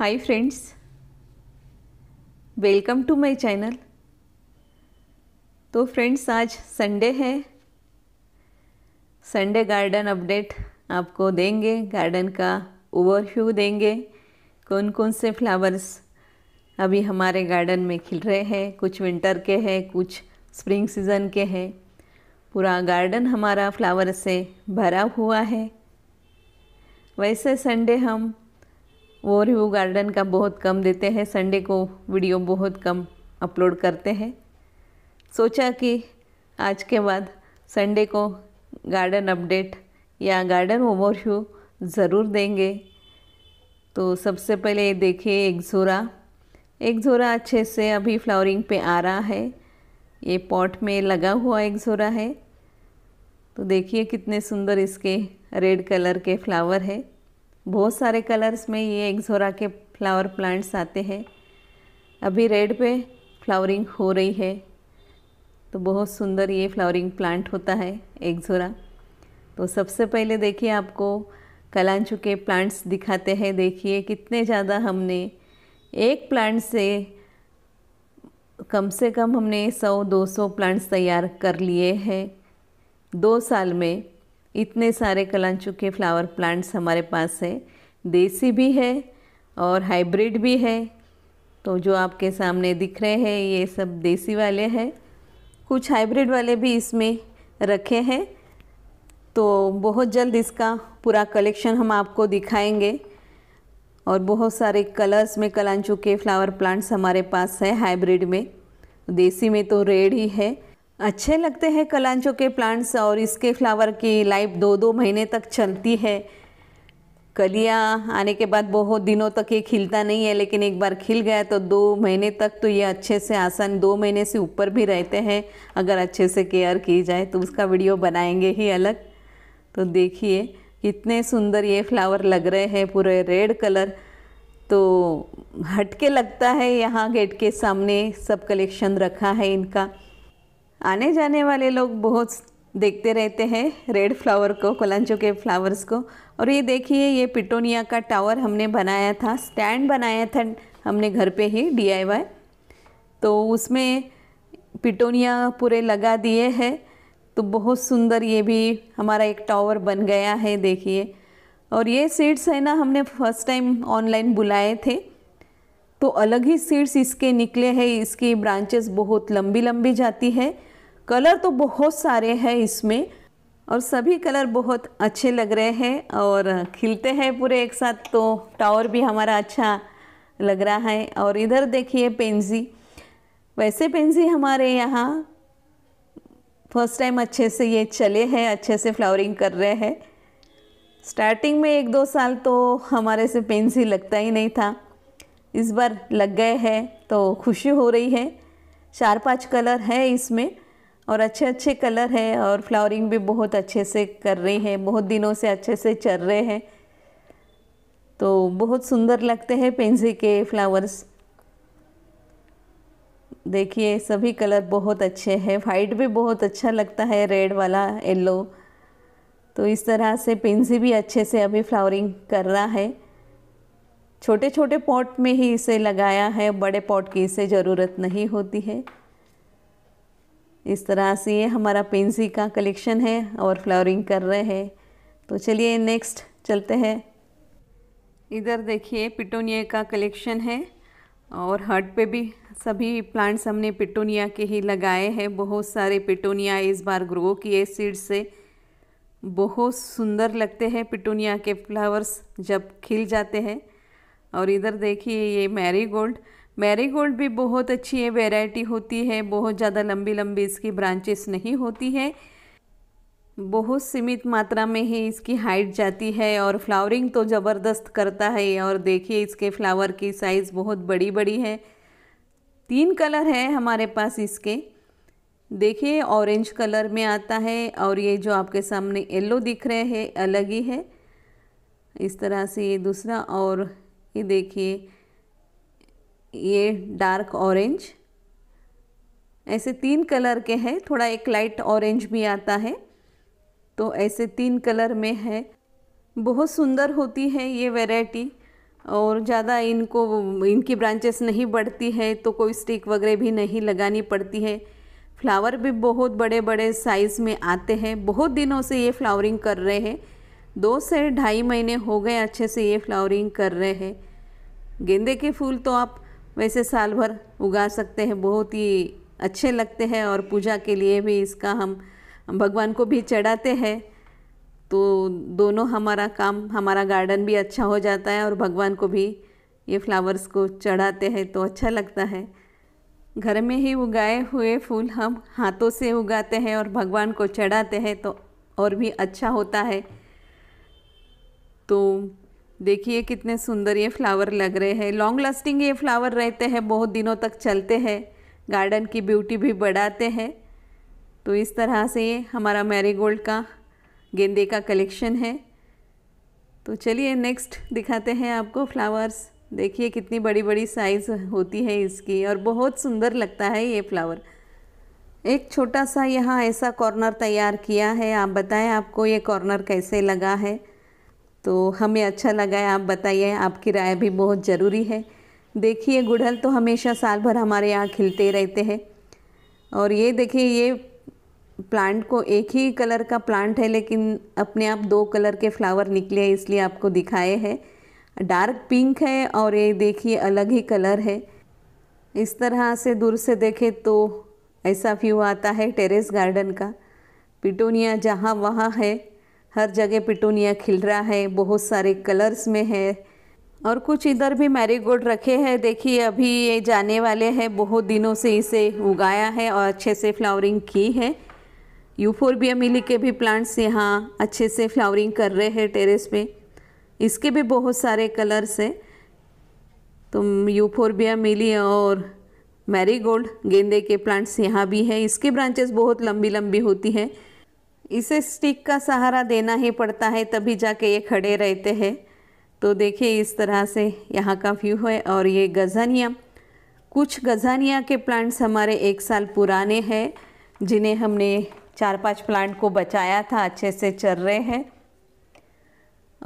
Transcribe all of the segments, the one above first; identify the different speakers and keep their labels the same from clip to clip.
Speaker 1: hi friends welcome to my channel तो friends आज Sunday है संडे गार्डन अपडेट आपको देंगे गार्डन का ओवरव्यू देंगे कौन कौन से फ्लावर्स अभी हमारे गार्डन में खिल रहे हैं कुछ विंटर के हैं कुछ स्प्रिंग सीज़न के हैं पूरा गार्डन हमारा फ्लावर से भरा हुआ है वैसे संडे हम वो रिव्यू गार्डन का बहुत कम देते हैं संडे को वीडियो बहुत कम अपलोड करते हैं सोचा कि आज के बाद संडे को गार्डन अपडेट या गार्डन ओवरव्यू ज़रूर देंगे तो सबसे पहले देखिए एक एक झोरा अच्छे से अभी फ्लावरिंग पे आ रहा है ये पॉट में लगा हुआ एक झोरा है तो देखिए कितने सुंदर इसके रेड कलर के फ्लावर है बहुत सारे कलर्स में ये एक्सोरा के फ्लावर प्लांट्स आते हैं अभी रेड पे फ्लावरिंग हो रही है तो बहुत सुंदर ये फ्लावरिंग प्लांट होता है एक्सोरा तो सबसे पहले देखिए आपको कलांचु के प्लांट्स दिखाते हैं देखिए कितने ज़्यादा हमने एक प्लांट से कम से कम हमने 100-200 प्लांट्स तैयार कर लिए हैं दो साल में इतने सारे कलांचू के फ्लावर प्लांट्स हमारे पास है देसी भी है और हाइब्रिड भी है तो जो आपके सामने दिख रहे हैं ये सब देसी वाले हैं कुछ हाइब्रिड वाले भी इसमें रखे हैं तो बहुत जल्द इसका पूरा कलेक्शन हम आपको दिखाएंगे और बहुत सारे कलर्स में कलांचू के फ्लावर प्लांट्स हमारे पास है हाइब्रिड में देसी में तो रेड ही है अच्छे लगते हैं कलांचो के प्लांट्स और इसके फ्लावर की लाइफ दो दो महीने तक चलती है कलियाँ आने के बाद बहुत दिनों तक ये खिलता नहीं है लेकिन एक बार खिल गया तो दो महीने तक तो ये अच्छे से आसान दो महीने से ऊपर भी रहते हैं अगर अच्छे से केयर की जाए तो उसका वीडियो बनाएंगे ही अलग तो देखिए कितने सुंदर ये फ्लावर लग रहे हैं पूरे रेड कलर तो हटके लगता है यहाँ गेट के सामने सब कलेक्शन रखा है इनका आने जाने वाले लोग बहुत देखते रहते हैं रेड फ्लावर को कोलंचो के फ्लावर्स को और ये देखिए ये पिटोनिया का टावर हमने बनाया था स्टैंड बनाया था हमने घर पे ही डी तो उसमें पिटोनिया पूरे लगा दिए हैं तो बहुत सुंदर ये भी हमारा एक टावर बन गया है देखिए और ये सीड्स है ना हमने फर्स्ट टाइम ऑनलाइन बुलाए थे तो अलग ही सीड्स इसके निकले हैं इसकी ब्रांचेस बहुत लंबी लंबी जाती है कलर तो बहुत सारे हैं इसमें और सभी कलर बहुत अच्छे लग रहे हैं और खिलते हैं पूरे एक साथ तो टावर भी हमारा अच्छा लग रहा है और इधर देखिए पेंजी वैसे पेंजी हमारे यहाँ फर्स्ट टाइम अच्छे से ये चले हैं अच्छे से फ्लावरिंग कर रहे हैं स्टार्टिंग में एक दो साल तो हमारे से पेंजी लगता ही नहीं था इस बार लग गए हैं तो खुशी हो रही है चार पांच कलर है इसमें और अच्छे अच्छे कलर हैं और फ्लावरिंग भी बहुत अच्छे से कर रहे हैं बहुत दिनों से अच्छे से चल रहे हैं तो बहुत सुंदर लगते हैं पेंसी के फ्लावर्स देखिए सभी कलर बहुत अच्छे हैं वाइट भी बहुत अच्छा लगता है रेड वाला येलो तो इस तरह से पेंसी भी अच्छे से अभी फ्लावरिंग कर रहा है छोटे छोटे पॉट में ही इसे लगाया है बड़े पॉट की इसे ज़रूरत नहीं होती है इस तरह से ये हमारा पेंसी का कलेक्शन है और फ्लावरिंग कर रहे हैं तो चलिए नेक्स्ट चलते हैं इधर देखिए पिटोनिया का कलेक्शन है और हट पे भी सभी प्लांट्स हमने पिटोनिया के ही लगाए हैं बहुत सारे पिटोनिया इस बार ग्रो किए सीड से बहुत सुंदर लगते हैं पिटोनिया के फ्लावर्स जब खिल जाते हैं और इधर देखिए ये मैरी गोल्ड मैरीगोल्ड भी बहुत अच्छी है वेराइटी होती है बहुत ज़्यादा लंबी लंबी इसकी ब्रांचेस नहीं होती है बहुत सीमित मात्रा में ही इसकी हाइट जाती है और फ्लावरिंग तो ज़बरदस्त करता है और देखिए इसके फ्लावर की साइज़ बहुत बड़ी बड़ी है तीन कलर है हमारे पास इसके देखिए ऑरेंज कलर में आता है और ये जो आपके सामने येल्लो दिख रहे हैं अलग ही है इस तरह से ये दूसरा और ये देखिए ये डार्क ऑरेंज ऐसे तीन कलर के हैं थोड़ा एक लाइट ऑरेंज भी आता है तो ऐसे तीन कलर में है बहुत सुंदर होती है ये वैरायटी और ज़्यादा इनको इनकी ब्रांचेस नहीं बढ़ती है तो कोई स्टिक वगैरह भी नहीं लगानी पड़ती है फ्लावर भी बहुत बड़े बड़े साइज़ में आते हैं बहुत दिनों से ये फ्लावरिंग कर रहे हैं दो से ढाई महीने हो गए अच्छे से ये फ्लावरिंग कर रहे हैं गेंदे के फूल तो आप वैसे साल भर उगा सकते हैं बहुत ही अच्छे लगते हैं और पूजा के लिए भी इसका हम भगवान को भी चढ़ाते हैं तो दोनों हमारा काम हमारा गार्डन भी अच्छा हो जाता है और भगवान को भी ये फ्लावर्स को चढ़ाते हैं तो अच्छा लगता है घर में ही उगाए हुए फूल हम हाथों से उगाते हैं और भगवान को चढ़ाते हैं तो और भी अच्छा होता है तो देखिए कितने सुंदर ये फ्लावर लग रहे हैं लॉन्ग लास्टिंग ये फ्लावर रहते हैं बहुत दिनों तक चलते हैं गार्डन की ब्यूटी भी बढ़ाते हैं तो इस तरह से ये हमारा मैरीगोल्ड का गेंदे का कलेक्शन है तो चलिए नेक्स्ट दिखाते हैं आपको फ्लावर्स देखिए कितनी बड़ी बड़ी साइज़ होती है इसकी और बहुत सुंदर लगता है ये फ्लावर एक छोटा सा यहाँ ऐसा कॉर्नर तैयार किया है आप बताएं आपको ये कॉर्नर कैसे लगा है तो हमें अच्छा लगा है आप बताइए आपकी राय भी बहुत ज़रूरी है देखिए गुड़हल तो हमेशा साल भर हमारे यहाँ खिलते रहते हैं और ये देखिए ये प्लांट को एक ही कलर का प्लांट है लेकिन अपने आप दो कलर के फ्लावर निकले हैं इसलिए आपको दिखाए हैं डार्क पिंक है और ये देखिए अलग ही कलर है इस तरह से दूर से देखें तो ऐसा व्यू आता है टेरेस गार्डन का पिटोनिया जहाँ वहाँ है हर जगह पिटूनिया खिल रहा है बहुत सारे कलर्स में है और कुछ इधर भी मैरीगोल्ड रखे हैं देखिए अभी ये जाने वाले हैं बहुत दिनों से इसे उगाया है और अच्छे से फ्लावरिंग की है यूफोरबिया मिली के भी प्लांट्स यहाँ अच्छे से फ्लावरिंग कर रहे हैं टेरेस पे इसके भी बहुत सारे कलर्स है तुम यूफोरबिया मिली और मैरीगोल्ड गेंदे के प्लांट्स यहाँ भी है इसके ब्रांचेस बहुत लंबी लंबी होती है इसे स्टिक का सहारा देना ही पड़ता है तभी जाके ये खड़े रहते हैं तो देखिए इस तरह से यहाँ का व्यू है और ये गजानिया कुछ गजानिया के प्लांट्स हमारे एक साल पुराने हैं जिन्हें हमने चार पांच प्लांट को बचाया था अच्छे से चल रहे हैं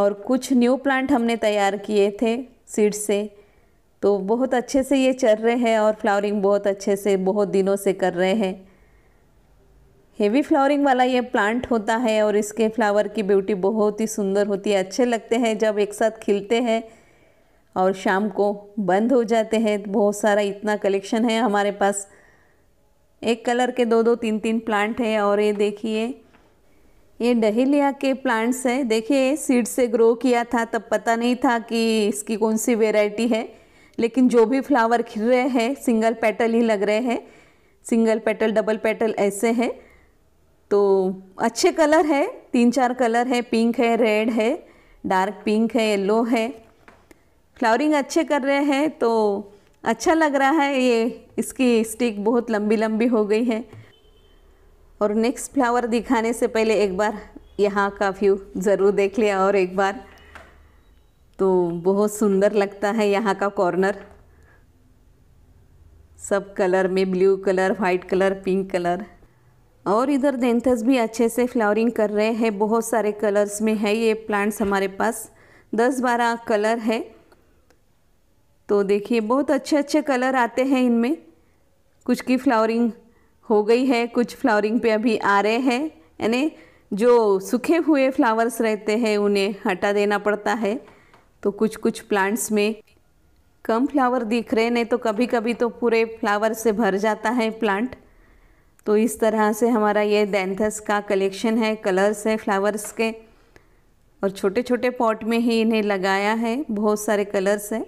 Speaker 1: और कुछ न्यू प्लांट हमने तैयार किए थे सीड से तो बहुत अच्छे से ये चल रहे हैं और फ्लावरिंग बहुत अच्छे से बहुत दिनों से कर रहे हैं हेवी फ्लावरिंग वाला ये प्लांट होता है और इसके फ्लावर की ब्यूटी बहुत ही सुंदर होती है अच्छे लगते हैं जब एक साथ खिलते हैं और शाम को बंद हो जाते हैं बहुत सारा इतना कलेक्शन है हमारे पास एक कलर के दो दो तीन तीन प्लांट है और ये देखिए ये डहेलिया के प्लांट्स हैं देखिए सीड से ग्रो किया था तब पता नहीं था कि इसकी कौन सी वेराइटी है लेकिन जो भी फ्लावर खिल रहे हैं सिंगल पेटल ही लग रहे हैं सिंगल पेटल डबल पेटल ऐसे हैं तो अच्छे कलर है तीन चार कलर है पिंक है रेड है डार्क पिंक है येलो है फ्लावरिंग अच्छे कर रहे हैं तो अच्छा लग रहा है ये इसकी स्टिक बहुत लंबी लंबी हो गई है और नेक्स्ट फ्लावर दिखाने से पहले एक बार यहाँ का व्यू ज़रूर देख लिया और एक बार तो बहुत सुंदर लगता है यहाँ का कॉर्नर सब कलर में blue colour white colour pink colour और इधर देंथस भी अच्छे से फ्लावरिंग कर रहे हैं बहुत सारे कलर्स में है ये प्लांट्स हमारे पास दस बारह कलर है तो देखिए बहुत अच्छे अच्छे कलर आते हैं इनमें कुछ की फ्लावरिंग हो गई है कुछ फ्लावरिंग पे अभी आ रहे हैं यानी जो सूखे हुए फ्लावर्स रहते हैं उन्हें हटा देना पड़ता है तो कुछ कुछ प्लांट्स में कम फ्लावर दिख रहे नहीं तो कभी कभी तो पूरे फ्लावर से भर जाता है प्लांट तो इस तरह से हमारा ये दैनथस का कलेक्शन है कलर्स है फ्लावर्स के और छोटे छोटे पॉट में ही इन्हें लगाया है बहुत सारे कलर्स हैं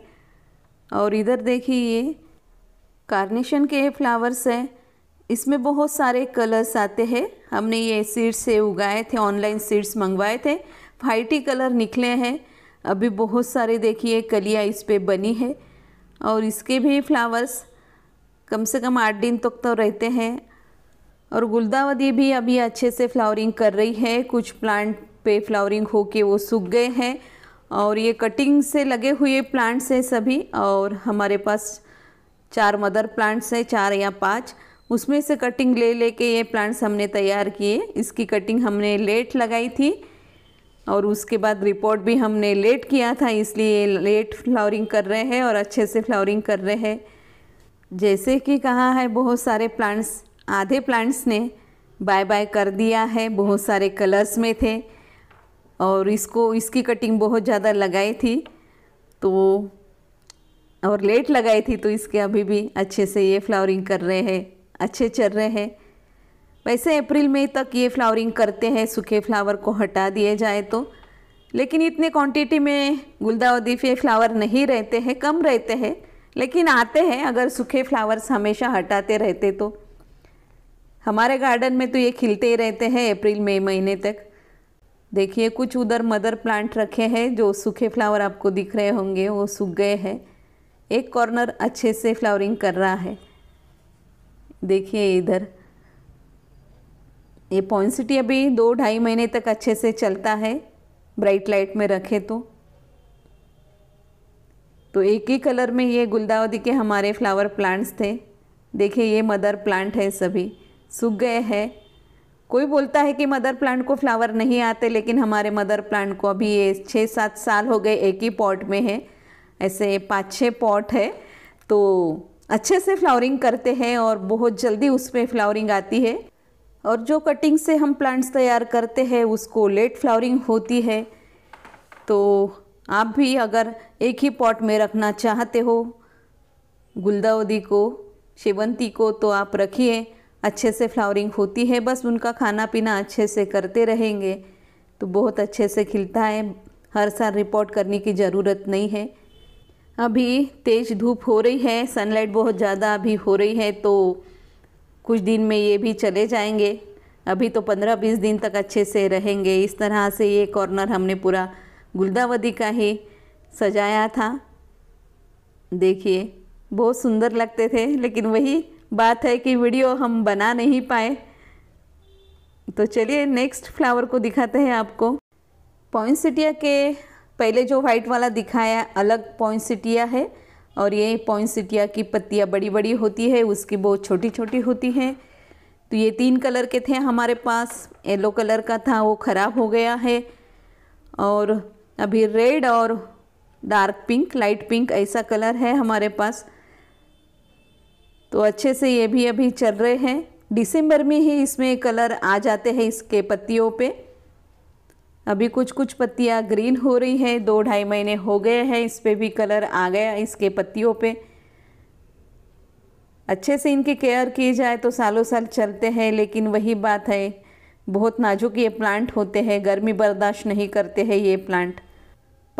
Speaker 1: और इधर देखिए ये कार्नेशन के फ्लावर्स है इसमें बहुत सारे कलर्स आते हैं हमने ये सीड्स से उगाए थे ऑनलाइन सीड्स मंगवाए थे फाइटी कलर निकले हैं अभी बहुत सारे देखिए कलिया इस पर बनी है और इसके भी फ्लावर्स कम से कम आठ दिन तक तो रहते हैं और गुलदावदी भी अभी अच्छे से फ्लावरिंग कर रही है कुछ प्लांट पे फ्लावरिंग होके वो सूख गए हैं और ये कटिंग से लगे हुए प्लांट्स हैं सभी और हमारे पास चार मदर प्लांट्स हैं चार या पाँच उसमें से कटिंग ले लेके ये प्लांट्स हमने तैयार किए इसकी कटिंग हमने लेट लगाई थी और उसके बाद रिपोर्ट भी हमने लेट किया था इसलिए लेट फ्लावरिंग कर रहे हैं और अच्छे से फ्लावरिंग कर रहे हैं जैसे कि कहा है बहुत सारे प्लांट्स आधे प्लांट्स ने बाय बाय कर दिया है बहुत सारे कलर्स में थे और इसको इसकी कटिंग बहुत ज़्यादा लगाई थी तो और लेट लगाई थी तो इसके अभी भी अच्छे से ये फ्लावरिंग कर रहे हैं अच्छे चल रहे हैं वैसे अप्रैल मई तक ये फ्लावरिंग करते हैं सूखे फ्लावर को हटा दिए जाए तो लेकिन इतने क्वांटिटी में गुलदावदी के फ्लावर नहीं रहते हैं कम रहते हैं लेकिन आते हैं अगर सूखे फ्लावर्स हमेशा हटाते रहते तो हमारे गार्डन में तो ये खिलते ही रहते हैं अप्रैल मई महीने तक देखिए कुछ उधर मदर प्लांट रखे हैं जो सूखे फ्लावर आपको दिख रहे होंगे वो सूख गए हैं एक कॉर्नर अच्छे से फ्लावरिंग कर रहा है देखिए इधर ये पॉइंसिटी अभी दो ढाई महीने तक अच्छे से चलता है ब्राइट लाइट में रखे तो तो एक ही कलर में ये गुलदावदी के हमारे फ्लावर प्लांट्स थे देखिए ये मदर प्लांट है सभी सूख गए हैं कोई बोलता है कि मदर प्लांट को फ्लावर नहीं आते लेकिन हमारे मदर प्लांट को अभी ये छः सात साल हो गए एक ही पॉट में है ऐसे पाँच छः पॉट है तो अच्छे से फ्लावरिंग करते हैं और बहुत जल्दी उसमें फ्लावरिंग आती है और जो कटिंग से हम प्लांट्स तैयार करते हैं उसको लेट फ्लावरिंग होती है तो आप भी अगर एक ही पॉट में रखना चाहते हो गुलदावदी को शेवंती को तो आप रखिए अच्छे से फ्लावरिंग होती है बस उनका खाना पीना अच्छे से करते रहेंगे तो बहुत अच्छे से खिलता है हर साल रिपोर्ट करने की ज़रूरत नहीं है अभी तेज़ धूप हो रही है सनलाइट बहुत ज़्यादा अभी हो रही है तो कुछ दिन में ये भी चले जाएंगे अभी तो पंद्रह बीस दिन तक अच्छे से रहेंगे इस तरह से ये कॉर्नर हमने पूरा गुलदावदी का ही सजाया था देखिए बहुत सुंदर लगते थे लेकिन वही बात है कि वीडियो हम बना नहीं पाए तो चलिए नेक्स्ट फ्लावर को दिखाते हैं आपको पॉइंसिटिया के पहले जो वाइट वाला दिखाया अलग पॉइंसिटिया है और ये पॉइंसिटिया की पत्तियाँ बड़ी बड़ी होती है उसकी बहुत छोटी छोटी होती हैं तो ये तीन कलर के थे हमारे पास येलो कलर का था वो ख़राब हो गया है और अभी रेड और डार्क पिंक लाइट पिंक ऐसा कलर है हमारे पास तो अच्छे से ये भी अभी चल रहे हैं दिसंबर में ही इसमें कलर आ जाते हैं इसके पत्तियों पे अभी कुछ कुछ पत्तियाँ ग्रीन हो रही हैं दो ढाई महीने हो गए हैं इस पर भी कलर आ गया इसके पत्तियों पे अच्छे से इनकी केयर की जाए तो सालों साल चलते हैं लेकिन वही बात है बहुत नाजुक ये प्लांट होते हैं गर्मी बर्दाश्त नहीं करते हैं ये प्लांट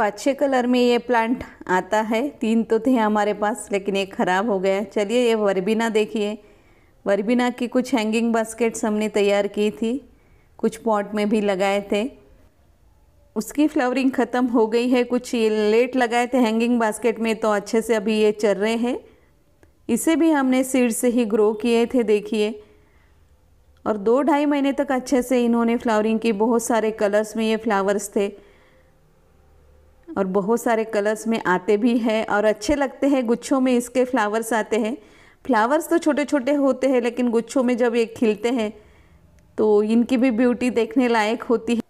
Speaker 1: पाँच छः कलर में ये प्लांट आता है तीन तो थे हमारे पास लेकिन एक ख़राब हो गया चलिए ये वर्बिना देखिए वर्बिना की कुछ हैंगिंग बास्केट्स हमने तैयार की थी कुछ पॉट में भी लगाए थे उसकी फ्लावरिंग ख़त्म हो गई है कुछ ये लेट लगाए थे हैंगिंग बास्केट में तो अच्छे से अभी ये चल रहे हैं इसे भी हमने सीड से ही ग्रो किए थे देखिए और दो ढाई महीने तक अच्छे से इन्होंने फ्लावरिंग की बहुत सारे कलर्स में ये फ्लावर्स थे और बहुत सारे कलर्स में आते भी हैं और अच्छे लगते हैं गुच्छों में इसके फ्लावर्स आते हैं फ्लावर्स तो छोटे छोटे होते हैं लेकिन गुच्छों में जब ये खिलते हैं तो इनकी भी ब्यूटी देखने लायक होती है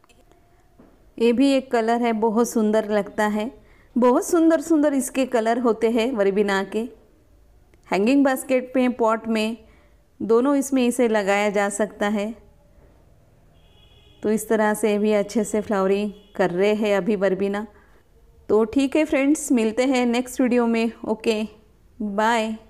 Speaker 1: ये भी एक कलर है बहुत सुंदर लगता है बहुत सुंदर सुंदर इसके कलर होते हैं वरीबिना के हैंगिंग बास्केट में पॉट में दोनों इसमें इसे लगाया जा सकता है तो इस तरह से भी अच्छे से फ्लावरिंग कर रहे हैं अभी वरबीना तो ठीक है फ्रेंड्स मिलते हैं नेक्स्ट वीडियो में ओके बाय